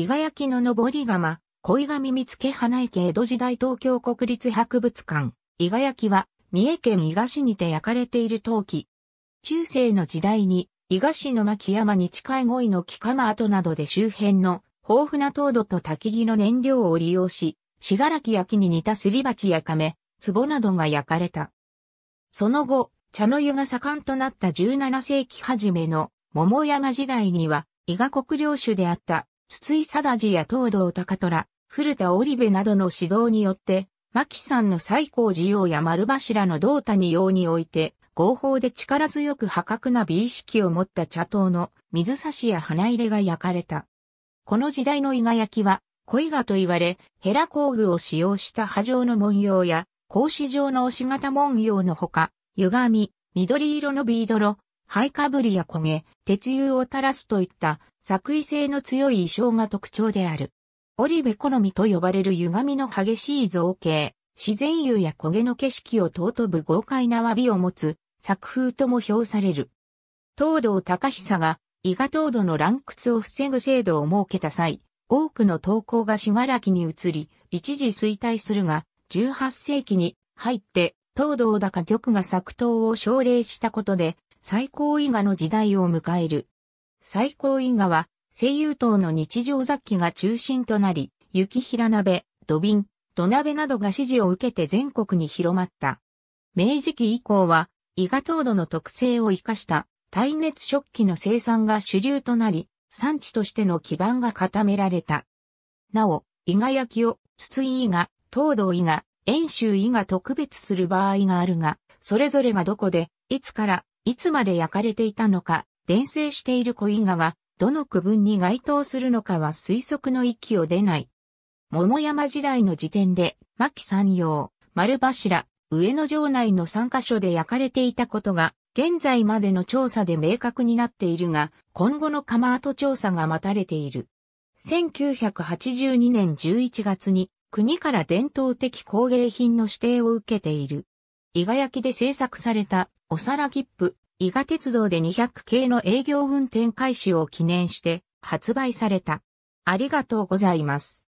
伊賀焼の上り窯、恋神見け花池江戸時代東京国立博物館、伊賀焼は、三重県伊賀市にて焼かれている陶器。中世の時代に、伊賀市の牧山に近い五位の木釜跡などで周辺の豊富な糖度と焚き木の燃料を利用し、信楽焼に似たすり鉢や亀、壺などが焼かれた。その後、茶の湯が盛んとなった17世紀初めの桃山時代には、伊賀国領主であった筒井貞治や東堂高虎、古田織部などの指導によって、牧さんの最高寺王や丸柱の道谷用において、合法で力強く破格な美意識を持った茶頭の水差しや花入れが焼かれた。この時代の伊賀焼きは、恋賀と言われ、ヘラ工具を使用した波状の文様や、格子状の押し型文様のほか、歪み、緑色のビードロ、灰かぶりや焦げ、鉄油を垂らすといった作為性の強い衣装が特徴である。織部好みと呼ばれる歪みの激しい造形、自然油や焦げの景色を尊ぶ豪快な詫びを持つ作風とも評される。東道隆久が伊賀東道の乱屈を防ぐ制度を設けた際、多くの投稿が信楽に移り、一時衰退するが、18世紀に入って東道高玉が作刀を奨励したことで、最高伊賀の時代を迎える。最高位は、声優等の日常雑記が中心となり、雪平鍋、土瓶、土鍋などが支持を受けて全国に広まった。明治期以降は、伊賀糖度の特性を生かした耐熱食器の生産が主流となり、産地としての基盤が固められた。なお、伊賀焼きを筒井伊賀、東道伊賀、遠州伊賀特別する場合があるが、それぞれがどこで、いつから、いつまで焼かれていたのか、伝生している小伊賀が、どの区分に該当するのかは推測の域を出ない。桃山時代の時点で、牧山陽、丸柱、上野城内の3カ所で焼かれていたことが、現在までの調査で明確になっているが、今後の釜跡調査が待たれている。1982年11月に、国から伝統的工芸品の指定を受けている。伊賀焼で製作されたお皿切符、伊賀鉄道で200系の営業運転開始を記念して発売された。ありがとうございます。